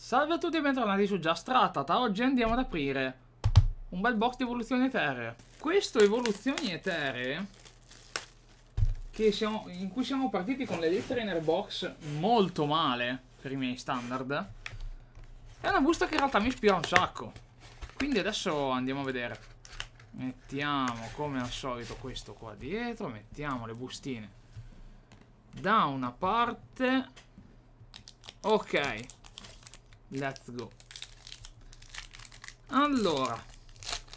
Salve a tutti e bentornati su Giastratata. Oggi andiamo ad aprire un bel box di evoluzioni eteree. Questo evoluzioni eteree siamo, in cui siamo partiti con le lettere in airbox molto male per i miei standard. È una busta che in realtà mi ispira un sacco. Quindi adesso andiamo a vedere. Mettiamo come al solito questo qua dietro. Mettiamo le bustine da una parte. Ok, Let's go. Allora,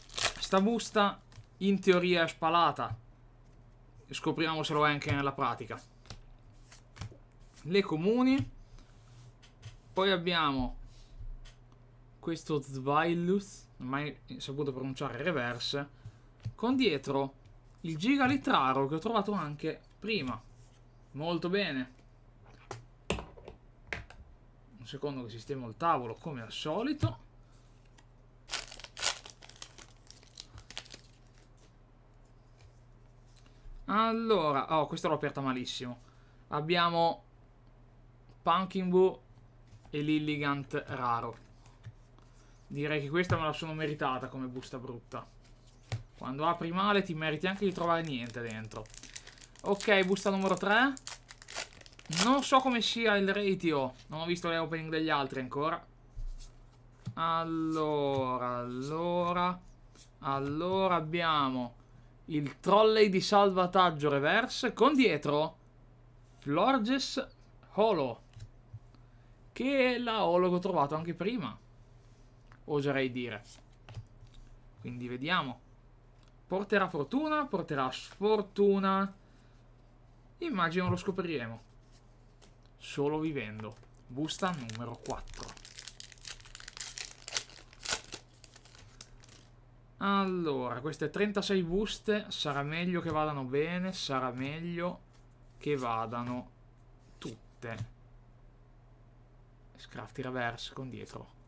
sta busta in teoria è spalata. Scopriamo se lo è anche nella pratica. Le comuni. Poi abbiamo questo Zvailus, mai saputo pronunciare reverse, con dietro il Gigalitraro che ho trovato anche prima. Molto bene un secondo che sistemo il tavolo come al solito allora oh questa l'ho aperta malissimo abbiamo Pumpkin Boo e Lilligant raro Direi che questa me la sono meritata come busta brutta. Quando apri male ti meriti anche di trovare niente dentro. Ok, busta numero 3. Non so come sia il ratio. Non ho visto le opening degli altri ancora. Allora, allora. Allora abbiamo il trolley di salvataggio reverse con dietro Florges Holo. Che è la Holo che ho trovato anche prima. Oserei dire. Quindi vediamo. Porterà fortuna, porterà sfortuna. Immagino lo scopriremo solo vivendo. Busta numero 4. Allora, queste 36 buste sarà meglio che vadano bene, sarà meglio che vadano tutte. Scrafty reverse con dietro.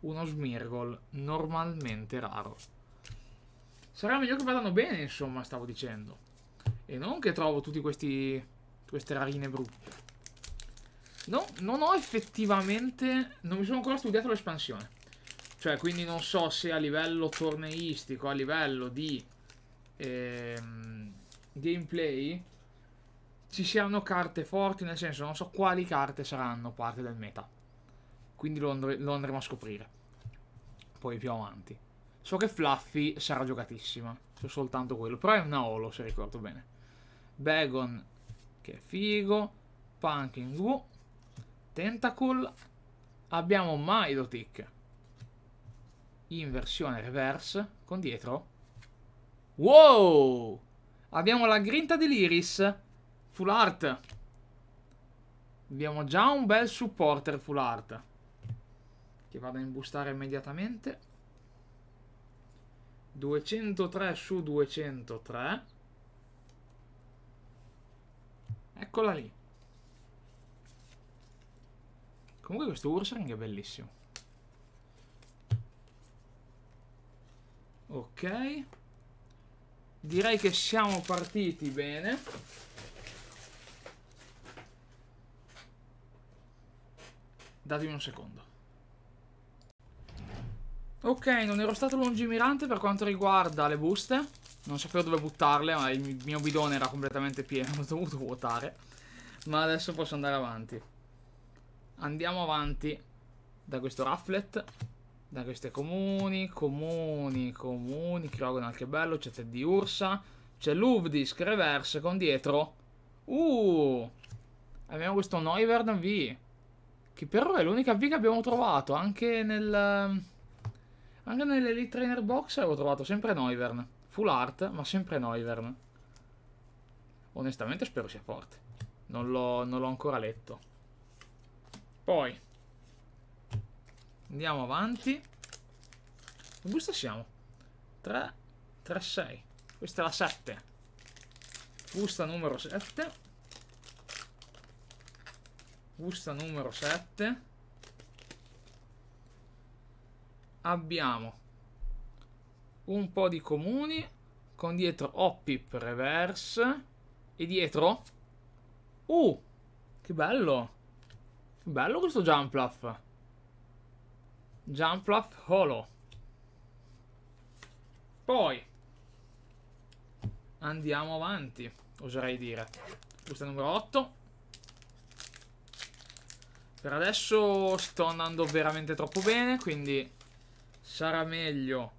Uno smirgol normalmente raro. Sarà meglio che vadano bene, insomma, stavo dicendo. E non che trovo tutti questi queste rarine brutte. No, non ho effettivamente... Non mi sono ancora studiato l'espansione. Cioè, quindi non so se a livello torneistico, a livello di ehm, gameplay, ci siano carte forti, nel senso non so quali carte saranno parte del meta. Quindi lo, andr lo andremo a scoprire. Poi più avanti. So che Fluffy sarà giocatissima, so soltanto quello, però è una Olo se ricordo bene. Bagon, che è figo. Pumpkin, Tentacle abbiamo Milotic in versione reverse con dietro. Wow! Abbiamo la grinta dell'Iris full art. Abbiamo già un bel supporter full art che vado a imbustare immediatamente. 203 su 203. Eccola lì. Comunque questo Ursaring è bellissimo. Ok. Direi che siamo partiti bene. Datemi un secondo. Ok, non ero stato lungimirante per quanto riguarda le buste. Non sapevo dove buttarle, ma il mio bidone era completamente pieno, ho dovuto vuotare. Ma adesso posso andare avanti. Andiamo avanti da questo rafflet. Da queste comuni, comuni, comuni, Krogonal che bello, c'è Teddy Ursa, c'è Luvdisk reverse con dietro. Uh! Abbiamo questo Noivern V, che per ora è l'unica V che abbiamo trovato, anche nel... Anche nell'Elite Trainer Box avevo trovato sempre Noivern. Full art, ma sempre Noivern. Onestamente spero sia forte. Non l'ho ancora letto. Poi andiamo avanti. In busta siamo? 3, 3, 6. Questa è la 7. Busta numero 7. Busta numero 7. Abbiamo un po' di comuni con dietro Oppip reverse e dietro... Uh! Che bello! Bello questo Jumpluff. Jumpluff Holo. Poi. Andiamo avanti, oserei dire. Questa è numero 8. Per adesso sto andando veramente troppo bene, quindi sarà meglio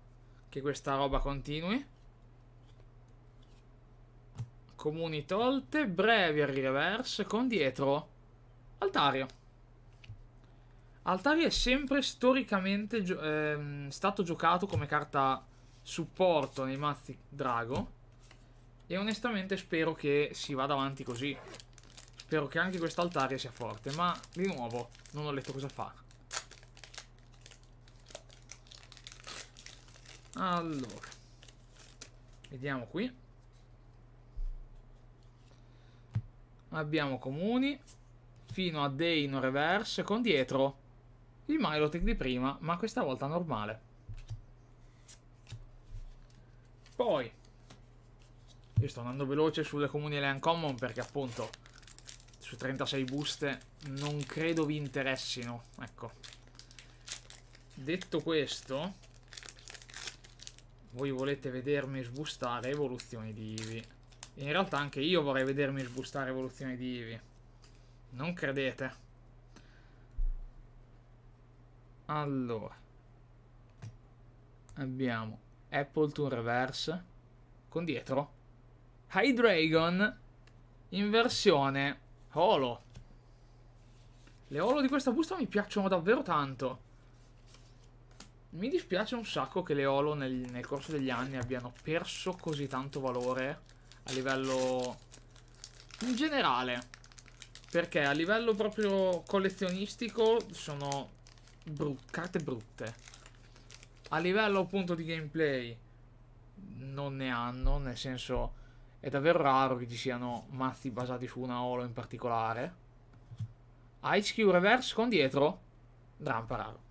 che questa roba continui. Comuni tolte, brevi reverse con dietro Altario. Altaria è sempre storicamente gio ehm, stato giocato come carta supporto nei mazzi drago. E onestamente spero che si vada avanti così. Spero che anche Altaria sia forte. Ma di nuovo non ho letto cosa fa. Allora. Vediamo qui. Abbiamo comuni. Fino a Dei reverse con dietro il Milotic di prima, ma questa volta normale. Poi, io sto andando veloce sulle comuni e le uncommon perché appunto su 36 buste non credo vi interessino, ecco. Detto questo, voi volete vedermi sbustare evoluzioni di Ivi. In realtà anche io vorrei vedermi sbustare evoluzioni di Ivi. Non credete. Allora, abbiamo Apple Appleton Reverse con dietro Hydreigon in versione Holo. Le Holo di questa busta mi piacciono davvero tanto. Mi dispiace un sacco che le Holo nel, nel corso degli anni abbiano perso così tanto valore a livello in generale perché a livello proprio collezionistico sono brut carte brutte. A livello appunto di gameplay non ne hanno, nel senso è davvero raro che ci siano mazzi basati su una Olo in particolare. HQ reverse con dietro, rampa raro.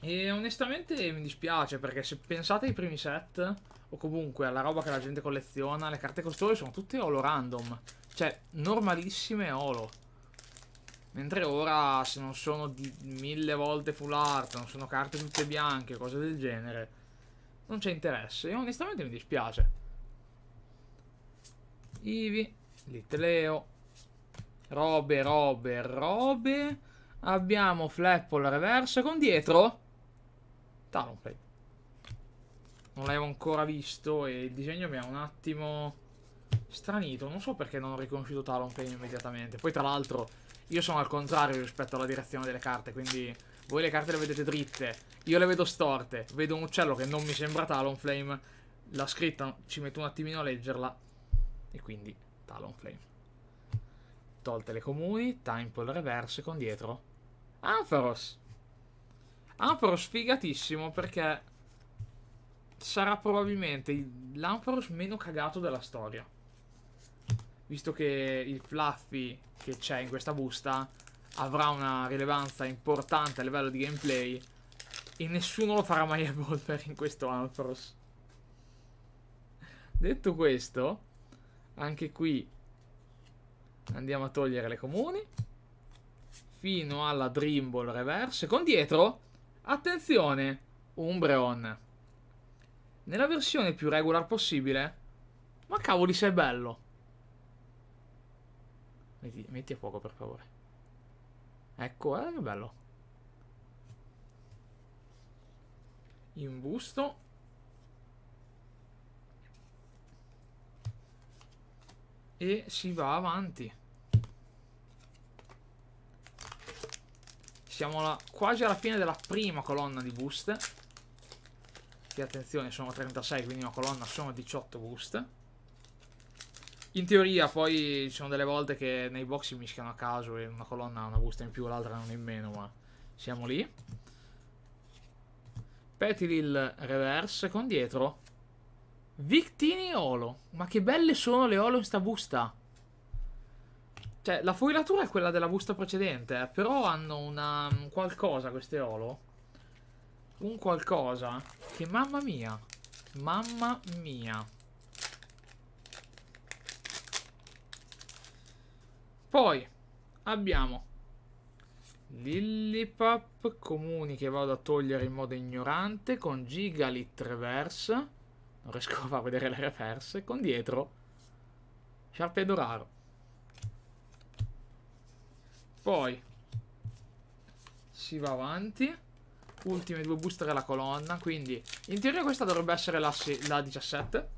E onestamente mi dispiace perché se pensate ai primi set o comunque alla roba che la gente colleziona, le carte costose sono tutte olo random, cioè normalissime olo. Mentre ora se non sono di mille volte full art, non sono carte tutte bianche, cose del genere, non c'è interesse. E onestamente mi dispiace. Ivi, Litleo, robe, robe, robe. Abbiamo Flapple reverse con dietro Talonplay. Non l'avevo ancora visto e il disegno mi ha un attimo stranito. Non so perché non ho riconosciuto Talonplay immediatamente. Poi tra l'altro io sono al contrario rispetto alla direzione delle carte, quindi voi le carte le vedete dritte, io le vedo storte. Vedo un uccello che non mi sembra Talonflame, la scritta ci metto un attimino a leggerla e quindi Talonflame. Tolte le comuni, Timple reverse con dietro Ampharos. Ampharos figatissimo perché sarà probabilmente l'Ampharos meno cagato della storia visto che il Fluffy che c'è in questa busta avrà una rilevanza importante a livello di gameplay e nessuno lo farà mai evolvere in questo Anthros. Detto questo, anche qui andiamo a togliere le comuni fino alla Dream Reverse con dietro, attenzione, Umbreon. Nella versione più regular possibile, ma cavoli sei bello. Metti, metti a fuoco per favore. Ecco, guarda eh, che bello. Imbusto. E si va avanti. Siamo alla, quasi alla fine della prima colonna di boost. Che attenzione, sono 36, quindi una colonna sono 18 boost. In teoria poi ci sono delle volte che nei box si mischiano a caso e una colonna ha una busta in più, l'altra non in meno, ma siamo lì. Petilil reverse con dietro. Victini Olo. Ma che belle sono le Olo in sta busta. Cioè, la foilatura è quella della busta precedente, eh, però hanno una... Un qualcosa queste Olo. Un qualcosa che mamma mia. Mamma mia. Poi abbiamo Lillipap comuni che vado a togliere in modo ignorante con Gigalit reverse. Non riesco a far vedere le reverse. Con dietro Sharpedoraro. Poi si va avanti. Ultime due booster alla colonna. Quindi in teoria questa dovrebbe essere la, la 17.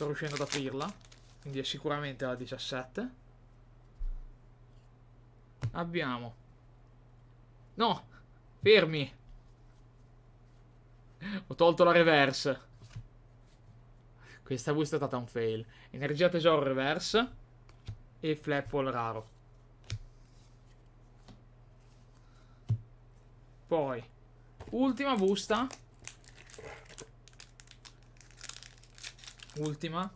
sto riuscendo ad aprirla, quindi è sicuramente la 17. Abbiamo... No! Fermi! Ho tolto la reverse. Questa busta è stata un fail. Energia tesoro reverse e flapple raro. Poi, ultima busta Ultima.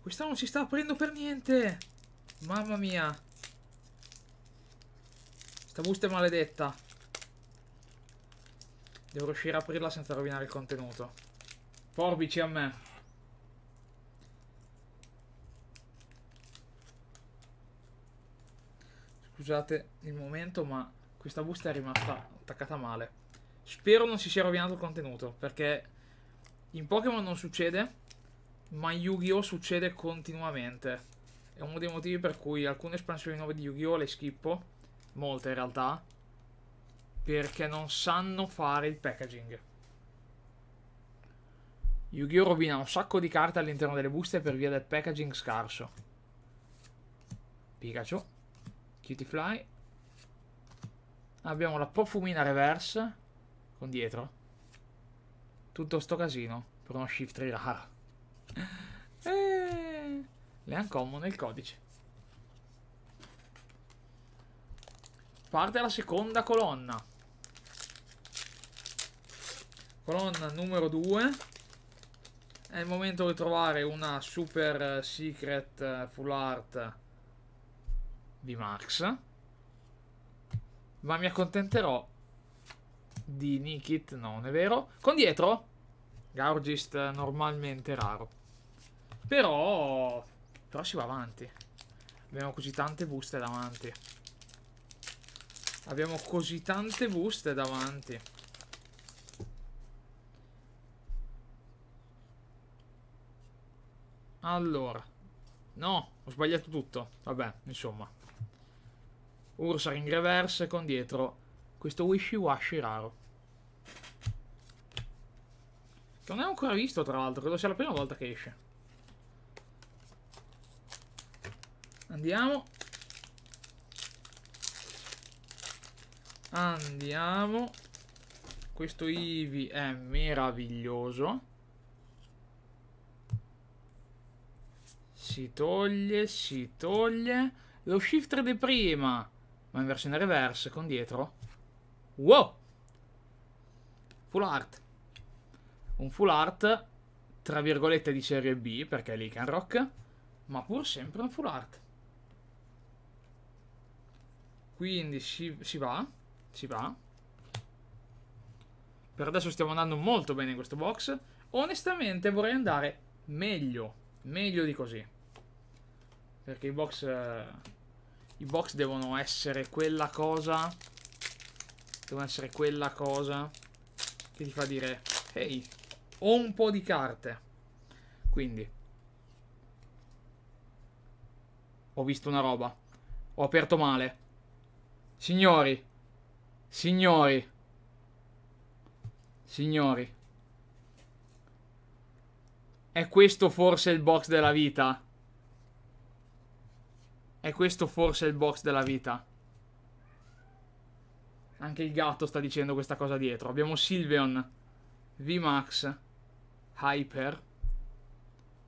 Questa non si sta aprendo per niente. Mamma mia. Sta busta è maledetta. Devo riuscire a aprirla senza rovinare il contenuto. Forbici a me. Scusate il momento, ma questa busta è rimasta attaccata male. Spero non si sia rovinato il contenuto, perché in Pokémon non succede, ma in Yu-Gi-Oh! succede continuamente. È uno dei motivi per cui alcune espansioni nuove di Yu-Gi-Oh! le skippo, molte in realtà, perché non sanno fare il packaging. Yu-Gi-Oh! rovina un sacco di carte all'interno delle buste per via del packaging scarso. Pikachu. Cutie Fly. Abbiamo la profumina reverse con dietro. Tutto sto casino per uno shift rara. Eh, le uncommon nel codice. Parte la seconda colonna. Colonna numero 2. È il momento di trovare una super secret full art di Max. Ma mi accontenterò di Nikit, no, non è vero. Con dietro, Gaurgist normalmente raro. Però, però si va avanti. Abbiamo così tante buste davanti. Abbiamo così tante buste davanti. Allora. No, ho sbagliato tutto. Vabbè, insomma. Ursa in reverse con dietro questo Wishy Washy raro. Che non è ancora visto, tra l'altro, credo sia la prima volta che esce. Andiamo. Andiamo. Questo Eevee è meraviglioso. Si toglie, si toglie. Lo shifter di prima, ma in versione reverse, con dietro. Wow! Full art. Un full art, tra virgolette, di serie B, perché è Lican Rock, ma pur sempre un full art. Quindi si, si va, si va. Per adesso stiamo andando molto bene in questo box. Onestamente vorrei andare meglio, meglio di così. Perché i box... Eh, I box devono essere quella cosa devono essere quella cosa che ti fa dire ehi, ho un po' di carte. Quindi ho visto una roba. Ho aperto male. Signori, signori, signori. È questo forse il box della vita? È questo forse il box della vita? Anche il gatto sta dicendo questa cosa dietro. Abbiamo Sylveon, VMAX, Hyper,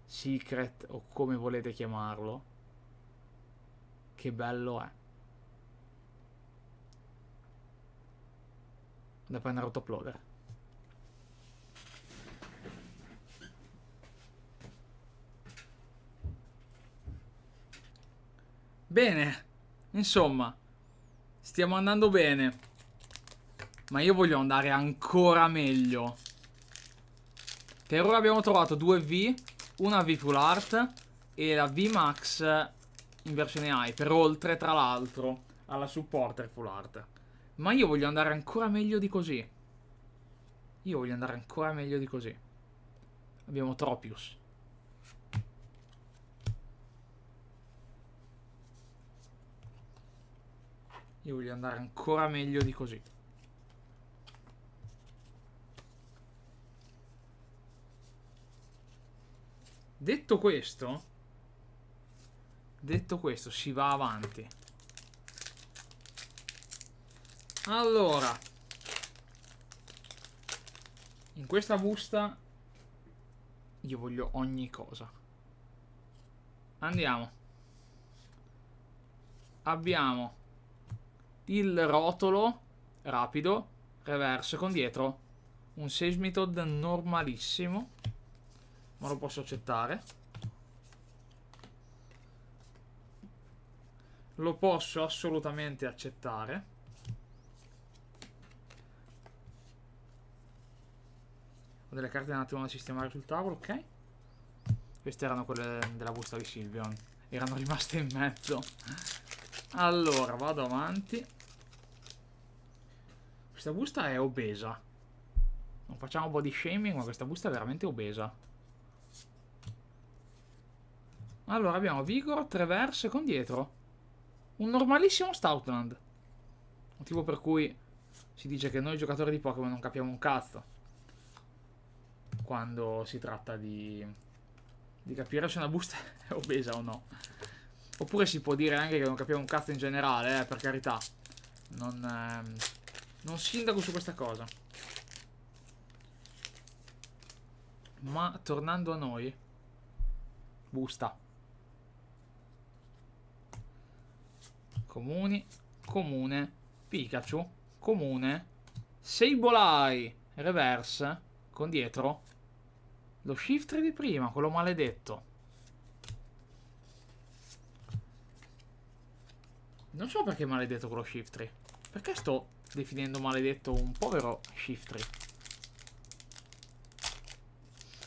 Secret o come volete chiamarlo. Che bello è. Da prendere andare a Bene, insomma, stiamo andando bene. Ma io voglio andare ancora meglio. Per ora abbiamo trovato due V, una V full art e la V max in versione Per oltre tra l'altro alla supporter full art. Ma io voglio andare ancora meglio di così. Io voglio andare ancora meglio di così. Abbiamo Tropius. Io voglio andare ancora meglio di così. Detto questo, detto questo, si va avanti. Allora, in questa busta io voglio ogni cosa. Andiamo. Abbiamo il rotolo rapido, reverse con dietro, un seismitod normalissimo ma lo posso accettare. Lo posso assolutamente accettare. Ho delle carte un attimo da sistemare sul tavolo, ok. Queste erano quelle della busta di Silvion. Erano rimaste in mezzo. Allora, vado avanti. Questa busta è obesa. Non facciamo body shaming, ma questa busta è veramente obesa. Allora abbiamo Vigor, Traverse con dietro. Un normalissimo Stoutland. Motivo per cui si dice che noi giocatori di Pokémon non capiamo un cazzo. Quando si tratta di, di capire se una busta è obesa o no. Oppure si può dire anche che non capiamo un cazzo in generale, eh, per carità. Non, ehm, non sindaco su questa cosa. Ma tornando a noi, busta. comuni, comune, Pikachu, comune, Sableye, reverse, con dietro, lo shift di prima, quello maledetto. Non so perché è maledetto quello shift tree. Perché sto definendo maledetto un povero shift tree?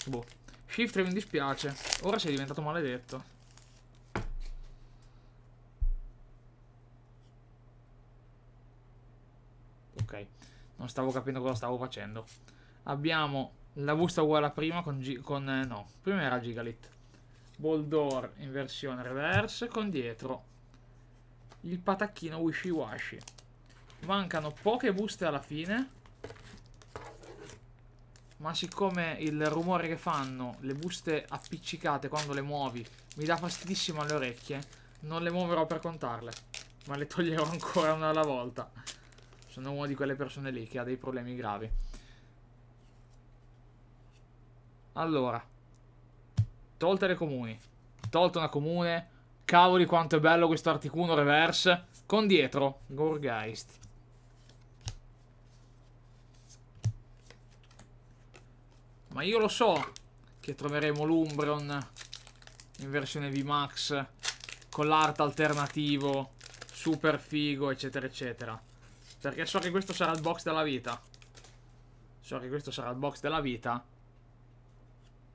Boh. Shift tree mi dispiace. Ora sei diventato maledetto. ok. Non stavo capendo cosa stavo facendo. Abbiamo la busta uguale a prima con... G con eh, no, prima era Gigalit. Boldor in versione reverse con dietro il patacchino Wishy Washy. Mancano poche buste alla fine. Ma siccome il rumore che fanno le buste appiccicate quando le muovi mi dà fastidissimo alle orecchie, non le muoverò per contarle. Ma le toglierò ancora una alla volta sono una di quelle persone lì che ha dei problemi gravi. Allora, tolte le comuni, tolta una comune, cavoli quanto è bello questo Articuno reverse, con dietro Gorgeist. Ma io lo so che troveremo l'Umbreon in versione VMAX con l'art alternativo, super figo, eccetera, eccetera. Perché so che questo sarà il box della vita. So che questo sarà il box della vita.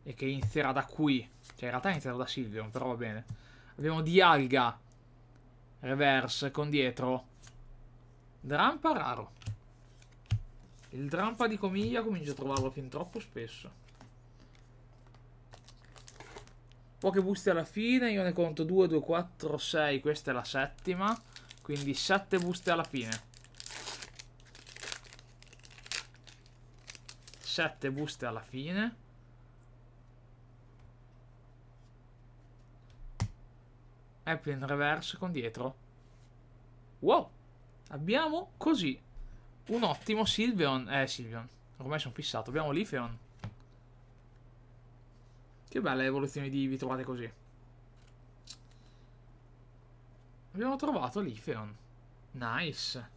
E che inizierà da qui. Cioè, in realtà inizierà da Silvion, però va bene. Abbiamo Dialga. Reverse con dietro. Drampa raro. Il drampa di comiglia comincio a trovarlo fin troppo spesso. Poche buste alla fine, io ne conto 2, 2, 4, 6, questa è la settima, quindi 7 buste alla fine. 7 buste alla fine. E più in reverse con dietro. Wow! Abbiamo così un ottimo Silvion. Eh, Silvion. Ormai sono fissato. Abbiamo Lifeon. Che belle evoluzioni di vi trovate così. Abbiamo trovato Lifeon. Nice.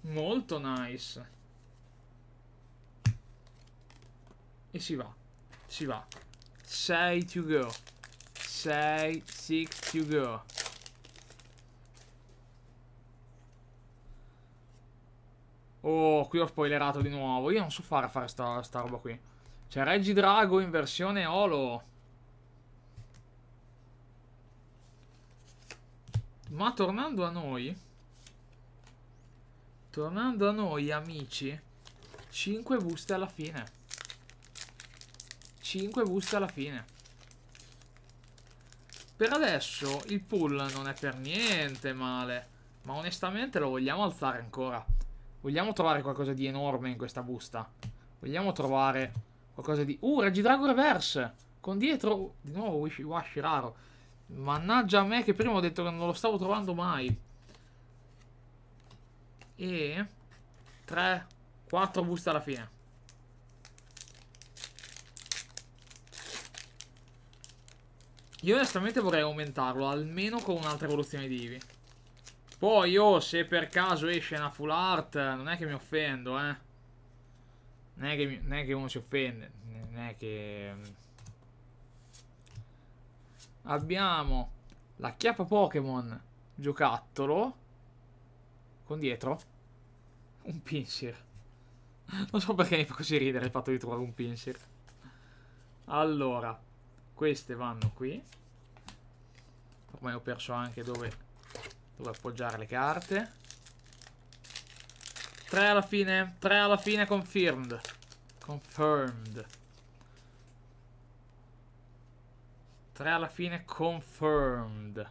Molto nice. E si va. Si va. 6 to go. 6, 6 to go. Oh, qui ho spoilerato di nuovo. Io non so fare a fare sta, sta roba qui. C'è Reggie in versione Olo. Ma tornando a noi... Tornando a noi, amici... 5 buste alla fine. 5 buste alla fine. Per adesso il pull non è per niente male, ma onestamente lo vogliamo alzare ancora. Vogliamo trovare qualcosa di enorme in questa busta. Vogliamo trovare qualcosa di... Uh, Regidrago Reverse! Con dietro, di nuovo, Wishy Washy raro. Mannaggia a me che prima ho detto che non lo stavo trovando mai. E... 3, 4 buste alla fine. Io onestamente vorrei aumentarlo almeno con un'altra evoluzione di Eevee Poi io oh, se per caso esce una full art non è che mi offendo, eh. Non è che, mi, non è che uno si offende, non è che... Mm. Abbiamo la chiappa Pokémon giocattolo con dietro un pincer. Non so perché mi fa così ridere il fatto di trovare un pincer. Allora, queste vanno qui ormai ho perso anche dove, dove appoggiare le carte 3 alla fine 3 alla fine confirmed confirmed 3 alla fine confirmed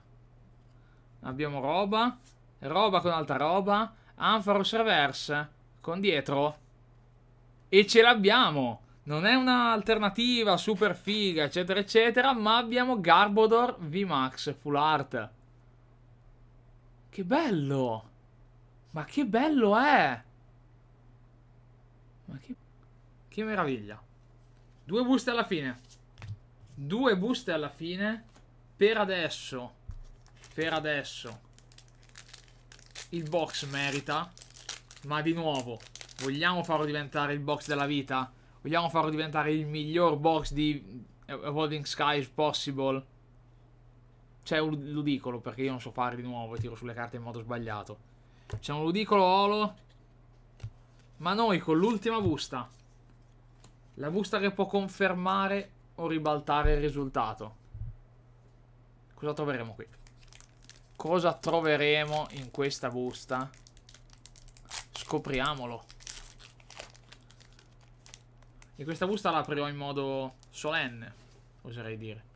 abbiamo roba roba con altra roba Anfaros reverse con dietro e ce l'abbiamo non è un'alternativa super figa, eccetera, eccetera, ma abbiamo Garbodor VMAX Full Art. Che bello! Ma che bello è! Ma che... Che meraviglia. Due buste alla fine. Due buste alla fine. Per adesso. Per adesso. Il box merita. Ma di nuovo, vogliamo farlo diventare il box della vita? Vogliamo farlo diventare il miglior box di eh, Evolving Skies possible. C'è un ludicolo, perché io non so fare di nuovo e tiro sulle carte in modo sbagliato. C'è un ludicolo olo. Ma noi con l'ultima busta. La busta che può confermare o ribaltare il risultato. Cosa troveremo qui? Cosa troveremo in questa busta? Scopriamolo. E questa busta la l'aprirò in modo solenne, oserei dire.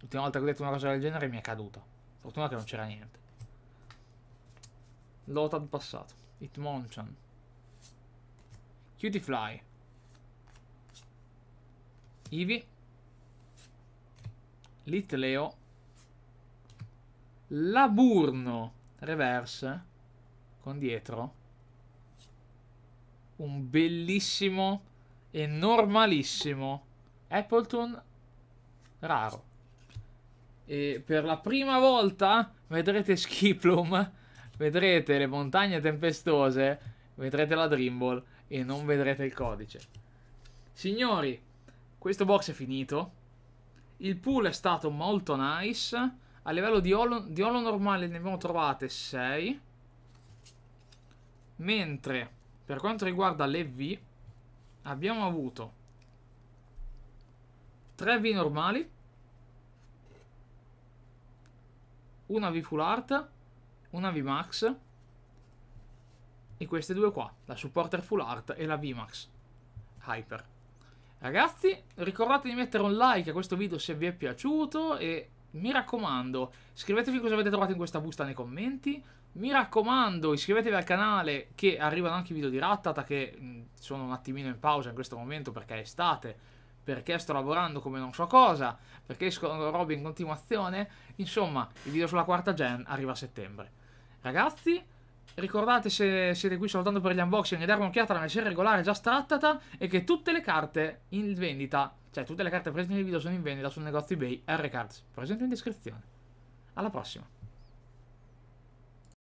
L'ultima volta che ho detto una cosa del genere mi è caduta. Fortuna che non c'era niente. Lotad passato. Hitmonchan. Cutie Cutiefly. Eevee. Leo. Laburno. Reverse. Con dietro un bellissimo e normalissimo Appleton raro. E per la prima volta vedrete Skiplum, vedrete le montagne tempestose, vedrete la Dreamball e non vedrete il codice. Signori, questo box è finito. Il pool è stato molto nice. A livello di olo, di olo normale ne abbiamo trovate 6. Mentre per quanto riguarda le V, abbiamo avuto 3 V normali, una V Full Art, una V Max e queste due qua, la Supporter Full Art e la V Max Hyper. Ragazzi, ricordate di mettere un like a questo video se vi è piaciuto e mi raccomando, scrivetevi cosa avete trovato in questa busta nei commenti. Mi raccomando, iscrivetevi al canale che arrivano anche i video di Rattata che mm, sono un attimino in pausa in questo momento perché è estate, perché sto lavorando come non so cosa, perché escono robe in continuazione. Insomma, il video sulla quarta gen arriva a settembre. Ragazzi, ricordate se siete qui soltanto per gli unboxing e dare un'occhiata alla mia serie regolare già strattata e che tutte le carte in vendita cioè, tutte le carte presenti nel video sono in vendita sul negozio eBay R-Cards, presente in descrizione. Alla prossima!